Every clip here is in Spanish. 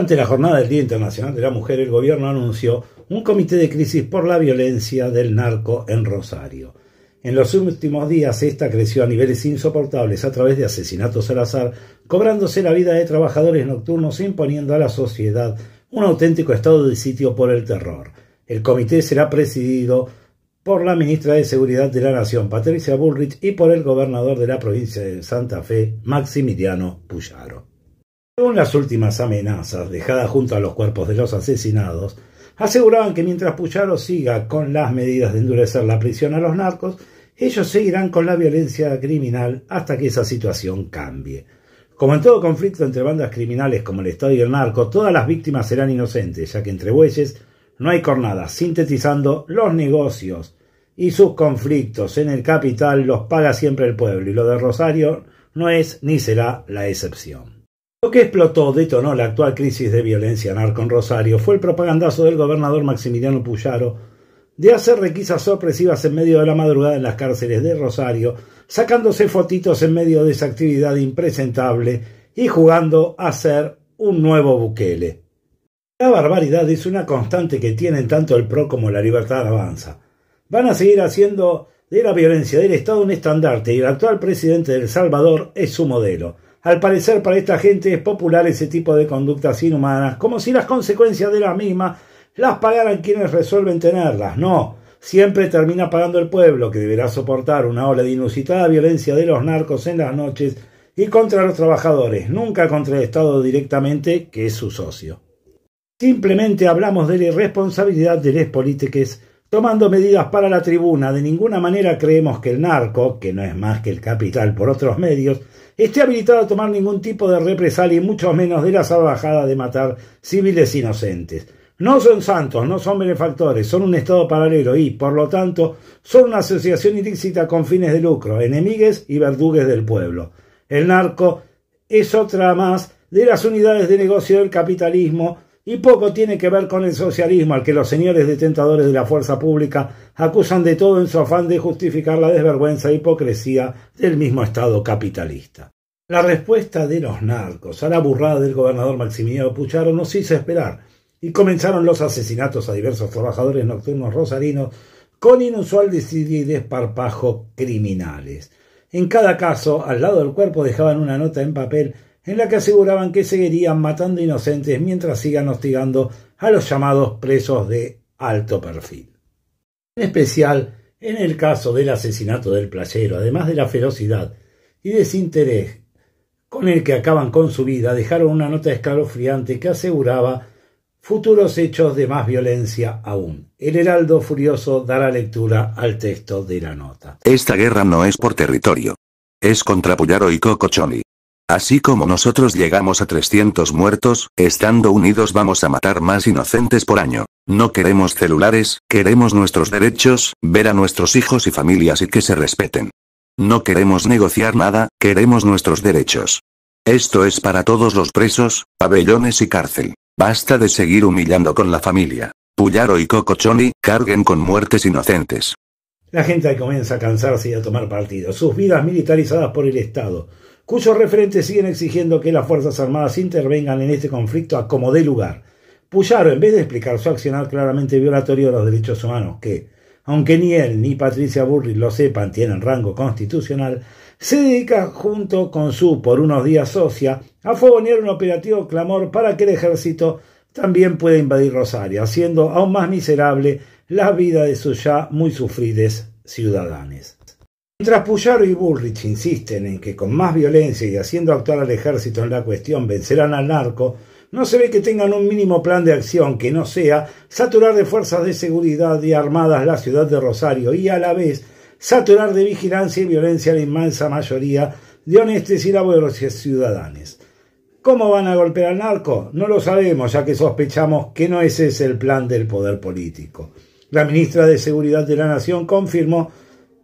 Durante la jornada del Día Internacional de la Mujer, el gobierno anunció un comité de crisis por la violencia del narco en Rosario. En los últimos días, esta creció a niveles insoportables a través de asesinatos al azar, cobrándose la vida de trabajadores nocturnos e imponiendo a la sociedad un auténtico estado de sitio por el terror. El comité será presidido por la ministra de Seguridad de la Nación, Patricia Bullrich, y por el gobernador de la provincia de Santa Fe, Maximiliano Puyaro. Según las últimas amenazas dejadas junto a los cuerpos de los asesinados, aseguraban que mientras Puyaro siga con las medidas de endurecer la prisión a los narcos, ellos seguirán con la violencia criminal hasta que esa situación cambie. Como en todo conflicto entre bandas criminales como el Estado y el narco, todas las víctimas serán inocentes, ya que entre bueyes no hay cornadas sintetizando los negocios y sus conflictos en el capital los paga siempre el pueblo y lo de Rosario no es ni será la excepción. Lo que explotó, detonó la actual crisis de violencia narco en Rosario fue el propagandazo del gobernador Maximiliano Puyaro de hacer requisas sorpresivas en medio de la madrugada en las cárceles de Rosario, sacándose fotitos en medio de esa actividad impresentable y jugando a ser un nuevo Bukele. La barbaridad es una constante que tienen tanto el PRO como la Libertad Avanza. Van a seguir haciendo de la violencia del Estado un estandarte y el actual presidente del Salvador es su modelo. Al parecer para esta gente es popular ese tipo de conductas inhumanas, como si las consecuencias de las mismas las pagaran quienes resuelven tenerlas. No, siempre termina pagando el pueblo, que deberá soportar una ola de inusitada violencia de los narcos en las noches y contra los trabajadores, nunca contra el Estado directamente, que es su socio. Simplemente hablamos de la irresponsabilidad de les políticos Tomando medidas para la tribuna, de ninguna manera creemos que el narco, que no es más que el capital por otros medios, esté habilitado a tomar ningún tipo de represalia y mucho menos de la salvajada de matar civiles inocentes. No son santos, no son benefactores, son un Estado paralelo y, por lo tanto, son una asociación ilícita con fines de lucro, enemigues y verdugues del pueblo. El narco es otra más de las unidades de negocio del capitalismo y poco tiene que ver con el socialismo al que los señores detentadores de la fuerza pública acusan de todo en su afán de justificar la desvergüenza e hipocresía del mismo Estado capitalista. La respuesta de los narcos a la burrada del gobernador Maximiliano Pucharo nos hizo esperar, y comenzaron los asesinatos a diversos trabajadores nocturnos rosarinos con inusual desidia y desparpajo criminales. En cada caso, al lado del cuerpo dejaban una nota en papel en la que aseguraban que seguirían matando inocentes mientras sigan hostigando a los llamados presos de alto perfil. En especial, en el caso del asesinato del playero, además de la ferocidad y desinterés con el que acaban con su vida, dejaron una nota escalofriante que aseguraba futuros hechos de más violencia aún. El heraldo furioso dará lectura al texto de la nota. Esta guerra no es por territorio. Es contra Puyaro y Cocochoni. Así como nosotros llegamos a 300 muertos, estando unidos vamos a matar más inocentes por año. No queremos celulares, queremos nuestros derechos, ver a nuestros hijos y familias y que se respeten. No queremos negociar nada, queremos nuestros derechos. Esto es para todos los presos, pabellones y cárcel. Basta de seguir humillando con la familia. Puyaro y Cocochoni carguen con muertes inocentes. La gente comienza a cansarse y a tomar partido. Sus vidas militarizadas por el Estado cuyos referentes siguen exigiendo que las Fuerzas Armadas intervengan en este conflicto a como dé lugar. Puyaro, en vez de explicar su accionar claramente violatorio de los derechos humanos, que, aunque ni él ni Patricia Burri lo sepan, tienen rango constitucional, se dedica junto con su por unos días socia a fogonear un operativo clamor para que el ejército también pueda invadir Rosario, haciendo aún más miserable la vida de sus ya muy sufrides ciudadanos. Mientras Puyaro y Bullrich insisten en que con más violencia y haciendo actuar al ejército en la cuestión vencerán al narco, no se ve que tengan un mínimo plan de acción que no sea saturar de fuerzas de seguridad y armadas la ciudad de Rosario y a la vez saturar de vigilancia y violencia a la inmensa mayoría de honestes y laboriosos ciudadanos. ¿Cómo van a golpear al narco? No lo sabemos, ya que sospechamos que no ese es el plan del poder político. La ministra de Seguridad de la Nación confirmó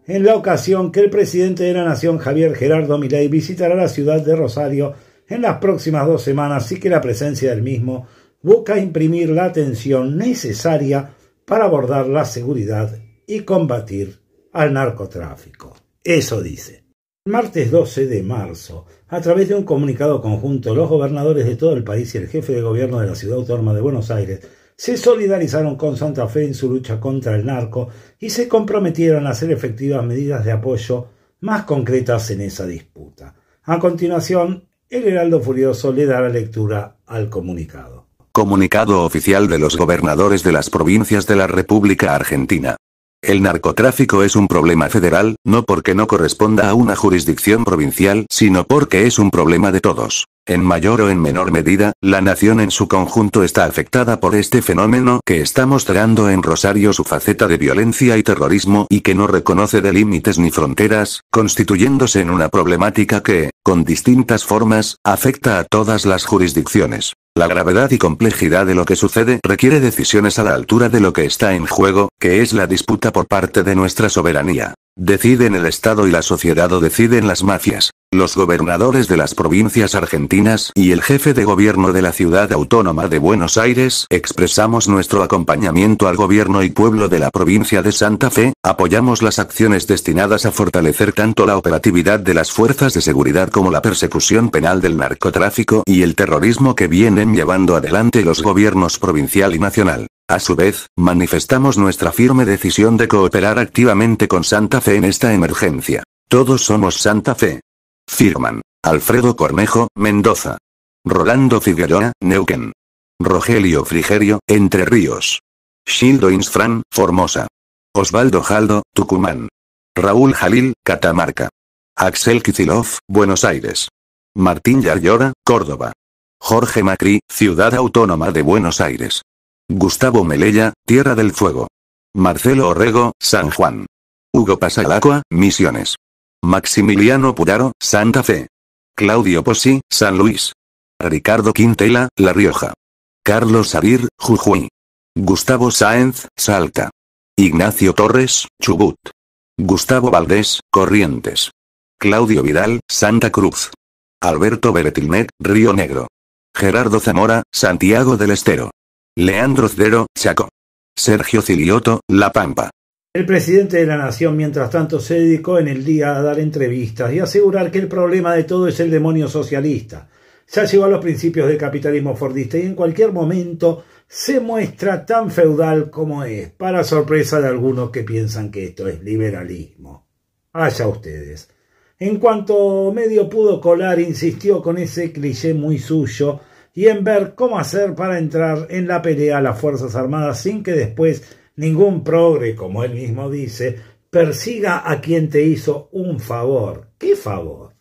en la ocasión que el presidente de la Nación, Javier Gerardo Milei, visitará la ciudad de Rosario en las próximas dos semanas y que la presencia del mismo busca imprimir la atención necesaria para abordar la seguridad y combatir al narcotráfico. Eso dice. El martes 12 de marzo, a través de un comunicado conjunto, los gobernadores de todo el país y el jefe de gobierno de la ciudad autónoma de Buenos Aires se solidarizaron con Santa Fe en su lucha contra el narco y se comprometieron a hacer efectivas medidas de apoyo más concretas en esa disputa. A continuación, el Heraldo Furioso le la lectura al comunicado. Comunicado oficial de los gobernadores de las provincias de la República Argentina. El narcotráfico es un problema federal, no porque no corresponda a una jurisdicción provincial, sino porque es un problema de todos. En mayor o en menor medida, la nación en su conjunto está afectada por este fenómeno que está mostrando en Rosario su faceta de violencia y terrorismo y que no reconoce de límites ni fronteras, constituyéndose en una problemática que, con distintas formas, afecta a todas las jurisdicciones. La gravedad y complejidad de lo que sucede requiere decisiones a la altura de lo que está en juego, que es la disputa por parte de nuestra soberanía. ¿Deciden el Estado y la sociedad o deciden las mafias? los gobernadores de las provincias argentinas y el jefe de gobierno de la ciudad autónoma de Buenos Aires expresamos nuestro acompañamiento al gobierno y pueblo de la provincia de Santa Fe, apoyamos las acciones destinadas a fortalecer tanto la operatividad de las fuerzas de seguridad como la persecución penal del narcotráfico y el terrorismo que vienen llevando adelante los gobiernos provincial y nacional. A su vez, manifestamos nuestra firme decisión de cooperar activamente con Santa Fe en esta emergencia. Todos somos Santa Fe. Firman. Alfredo Cornejo, Mendoza. Rolando Figueroa, Neuquén. Rogelio Frigerio, Entre Ríos. Shildo Insfran, Formosa. Osvaldo Jaldo, Tucumán. Raúl Jalil, Catamarca. Axel Kicilov, Buenos Aires. Martín Yarlora, Córdoba. Jorge Macri, Ciudad Autónoma de Buenos Aires. Gustavo Melella, Tierra del Fuego. Marcelo Orrego, San Juan. Hugo Pasalacua, Misiones. Maximiliano Pudaro, Santa Fe. Claudio Posi, San Luis. Ricardo Quintela, La Rioja. Carlos Arir, Jujuy. Gustavo Sáenz, Salta. Ignacio Torres, Chubut. Gustavo Valdés, Corrientes. Claudio Vidal, Santa Cruz. Alberto Beretilnet, Río Negro. Gerardo Zamora, Santiago del Estero. Leandro Zdero, Chaco. Sergio Cilioto, La Pampa. El presidente de la Nación, mientras tanto, se dedicó en el día a dar entrevistas y asegurar que el problema de todo es el demonio socialista. Ya llegó a los principios del capitalismo fordista y en cualquier momento se muestra tan feudal como es, para sorpresa de algunos que piensan que esto es liberalismo. Allá ustedes. En cuanto medio pudo colar, insistió con ese cliché muy suyo y en ver cómo hacer para entrar en la pelea a las Fuerzas Armadas sin que después Ningún progre, como él mismo dice, persiga a quien te hizo un favor. ¿Qué favor?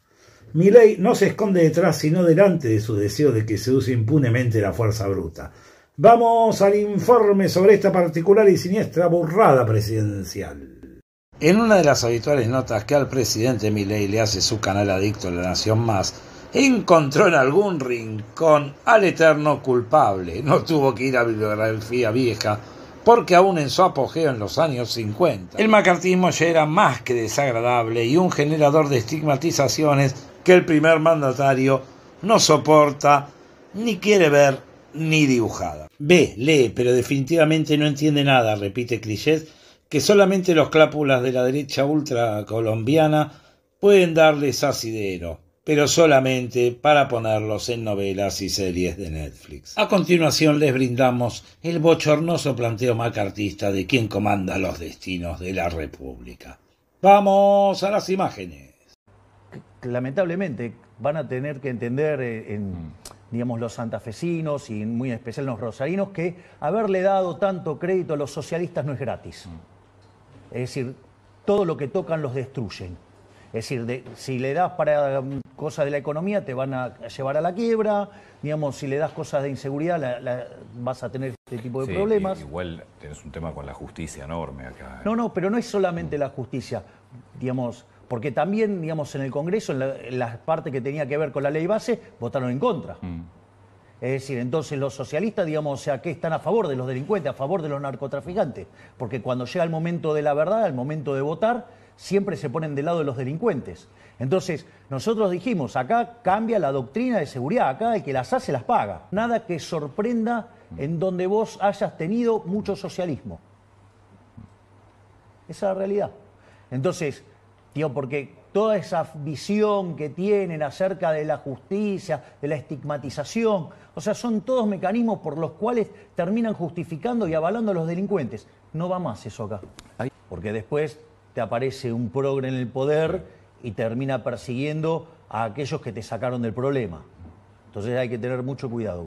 ley no se esconde detrás, sino delante de su deseo de que se use impunemente la fuerza bruta. Vamos al informe sobre esta particular y siniestra burrada presidencial. En una de las habituales notas que al presidente Milei le hace su canal adicto a la Nación Más, encontró en algún rincón al eterno culpable. No tuvo que ir a bibliografía vieja porque aún en su apogeo en los años 50, el macartismo ya era más que desagradable y un generador de estigmatizaciones que el primer mandatario no soporta ni quiere ver ni dibujada. Ve, lee, pero definitivamente no entiende nada, repite Clichés, que solamente los clápulas de la derecha ultracolombiana pueden darles asidero pero solamente para ponerlos en novelas y series de Netflix. A continuación les brindamos el bochornoso planteo macartista de quien comanda los destinos de la República. Vamos a las imágenes. Lamentablemente van a tener que entender eh, en, digamos, los santafesinos y muy especial los rosarinos que haberle dado tanto crédito a los socialistas no es gratis. Es decir, todo lo que tocan los destruyen. Es decir, si le das para um, cosas de la economía, te van a llevar a la quiebra. Digamos, si le das cosas de inseguridad, vas a tener este tipo de problemas. Igual tienes un tema con la justicia enorme acá. Eh. No, no, pero no es solamente la justicia. Digamos, porque también, digamos, en el Congreso, en la, parte que tenía que ver con la ley base, votaron en contra. Mm. Es decir, entonces los socialistas, digamos, o sea, que están a favor de los delincuentes, a favor de los narcotraficantes. Porque cuando llega el momento de la verdad, el momento de votar, siempre se ponen del lado de los delincuentes. Entonces, nosotros dijimos, acá cambia la doctrina de seguridad, acá el que las hace las paga. Nada que sorprenda en donde vos hayas tenido mucho socialismo. Esa es la realidad. Entonces, tío, porque toda esa visión que tienen acerca de la justicia, de la estigmatización, o sea, son todos mecanismos por los cuales terminan justificando y avalando a los delincuentes. No va más eso acá. Porque después te aparece un progre en el poder y termina persiguiendo a aquellos que te sacaron del problema. Entonces hay que tener mucho cuidado.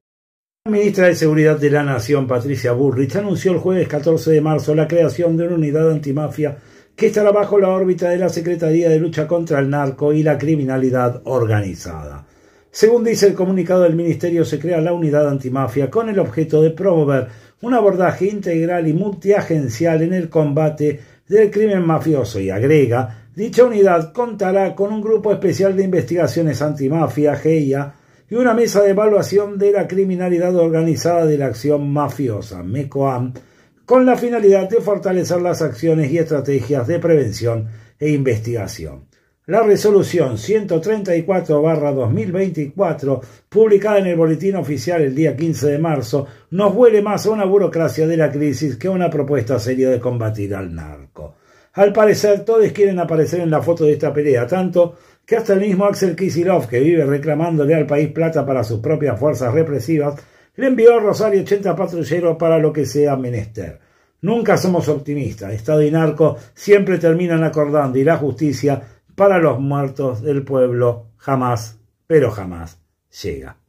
La ministra de Seguridad de la Nación, Patricia Burrich, anunció el jueves 14 de marzo la creación de una unidad antimafia que estará bajo la órbita de la Secretaría de Lucha contra el Narco y la Criminalidad Organizada. Según dice el comunicado del Ministerio, se crea la unidad antimafia con el objeto de promover un abordaje integral y multiagencial en el combate del crimen mafioso y agrega, dicha unidad contará con un grupo especial de investigaciones antimafia, GEIA, y una mesa de evaluación de la criminalidad organizada de la acción mafiosa, MECOAM, e con la finalidad de fortalecer las acciones y estrategias de prevención e investigación la resolución 134-2024, publicada en el Boletín Oficial el día 15 de marzo, nos huele más a una burocracia de la crisis que a una propuesta seria de combatir al narco. Al parecer, todos quieren aparecer en la foto de esta pelea, tanto que hasta el mismo Axel Kisilov, que vive reclamándole al país plata para sus propias fuerzas represivas, le envió a Rosario 80 patrulleros para lo que sea menester. Nunca somos optimistas. Estado y narco siempre terminan acordando y la justicia para los muertos del pueblo jamás, pero jamás llega.